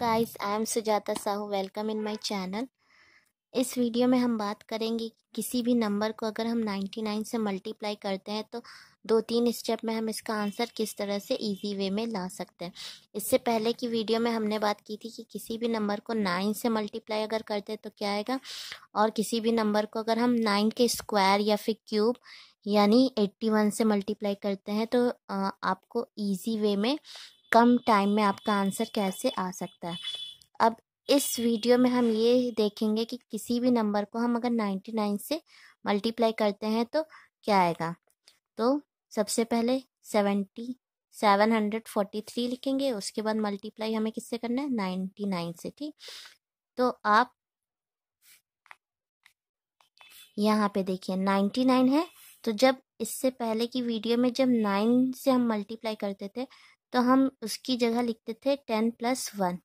guys I am Sujata Sahu welcome in my channel इस video में हम बात करेंगे कि किसी भी नंबर को अगर हम 99 से मल्टीप्लाई करते हैं तो दो तीन स्टेप में हम इसका आंसर किस तरह से इजी वे में ला सकते हैं इससे पहले की वीडियो में हमने बात की थी कि किसी भी नंबर को नाइन से मल्टीप्लाई अगर करते हैं तो क्या आएगा और किसी भी नंबर को अगर हम नाइन के स्क्वायर या फिर क्यूब यानी एट्टी वन से मल्टीप्लाई करते हैं तो आपको ईजी वे में कम टाइम में आपका आंसर कैसे आ सकता है अब इस वीडियो में हम ये देखेंगे कि किसी भी नंबर को हम अगर 99 से मल्टीप्लाई करते हैं तो क्या आएगा तो सबसे पहले seventy seven hundred forty three लिखेंगे उसके बाद मल्टीप्लाई हमें किससे करना है नाइन्टी नाइन से ठीक तो आप यहाँ पे देखिए नाइन्टी नाइन है तो जब इससे पहले की वीडियो में जब नाइन से हम मल्टीप्लाई करते थे तो हम उसकी जगह लिखते थे टेन प्लस वन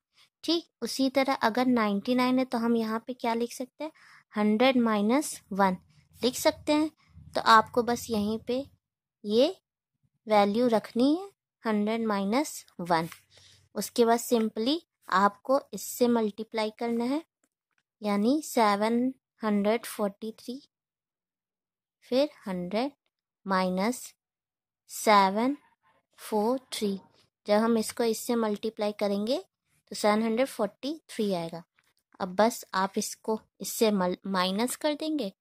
ठीक उसी तरह अगर नाइन्टी नाइन है तो हम यहाँ पे क्या लिख सकते हैं हंड्रेड माइनस वन लिख सकते हैं तो आपको बस यहीं पे ये वैल्यू रखनी है हंड्रेड माइनस वन उसके बाद सिंपली आपको इससे मल्टीप्लाई करना है यानी सेवन हंड्रेड फोर्टी थ्री फिर hundred minus seven four three जब हम इसको इससे मल्टीप्लाई करेंगे तो सेवन हंड्रेड फोर्टी थ्री आएगा अब बस आप इसको इससे माइनस कर देंगे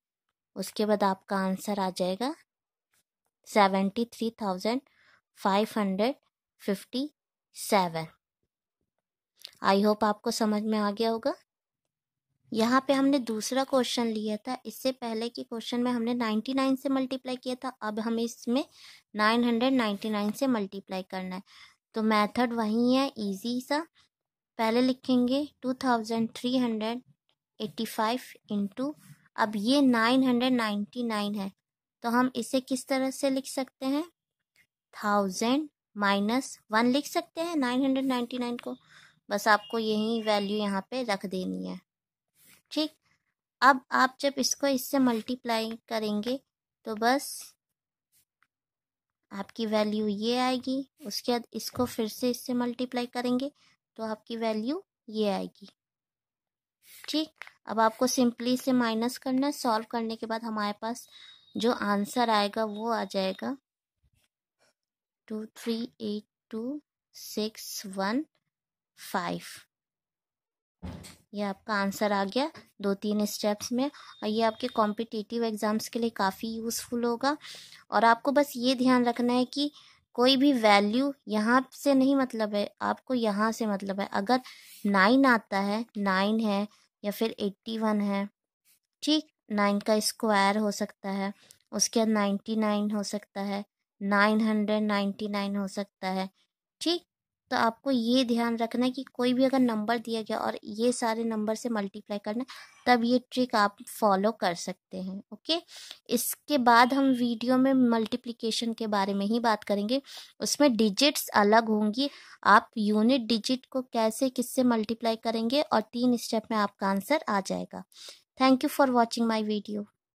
उसके बाद आपका आंसर आ जाएगा seventy three thousand five hundred fifty seven I hope आपको समझ में आ गया होगा यहाँ पे हमने दूसरा क्वेश्चन लिया था इससे पहले के क्वेश्चन में हमने नाइन्टी नाइन से मल्टीप्लाई किया था अब हमें इसमें नाइन हंड्रेड नाइन्टी नाइन से मल्टीप्लाई करना है तो मेथड वही है इजी सा पहले लिखेंगे two thousand three hundred eighty five into अब ये नाइन हंड्रेड नाइन्टी नाइन है तो हम इसे किस तरह से लिख सकते हैं थाउजेंड माइनस वन लिख सकते हैं नाइन हंड्रेड नाइन्टी नाइन को बस आपको यही वैल्यू यहाँ पे रख देनी है ठीक अब आप जब इसको इससे मल्टीप्लाई करेंगे तो बस आपकी वैल्यू ये आएगी उसके बाद इसको फिर से इससे मल्टीप्लाई करेंगे तो आपकी वैल्यू ये आएगी ठीक अब आपको सिंपली से माइनस करना है सॉल्व करने के बाद हमारे पास जो आंसर आएगा वो आ जाएगा two three eight two six one five ये आपका आंसर आ गया दो तीन स्टेप्स में और ये आपके कॉम्पिटिटिव एग्ज़ाम्स के लिए काफ़ी यूज़फुल होगा और आपको बस ये ध्यान रखना है कि कोई भी वैल्यू यहाँ से नहीं मतलब है आपको यहाँ से मतलब है अगर नाइन आता है नाइन है या फिर एट्टी वन है ठीक नाइन का स्क्वायर हो सकता है उसके बाद नाइन्टी नाइन हो सकता है नाइन हंड्रेड नाइन्टी नाइन हो सकता है ठीक तो आपको ये ध्यान रखना है कि कोई भी अगर नंबर दिया गया और ये सारे नंबर से मल्टीप्लाई करना तब ये ट्रिक आप फॉलो कर सकते हैं ओके इसके बाद हम वीडियो में मल्टीप्लिकेशन के बारे में ही बात करेंगे उसमें डिजिट्स अलग होंगी आप यूनिट डिजिट को कैसे किससे मल्टीप्लाई करेंगे और तीन स्टेप में आपका आंसर आ जाएगा thank you for watching my video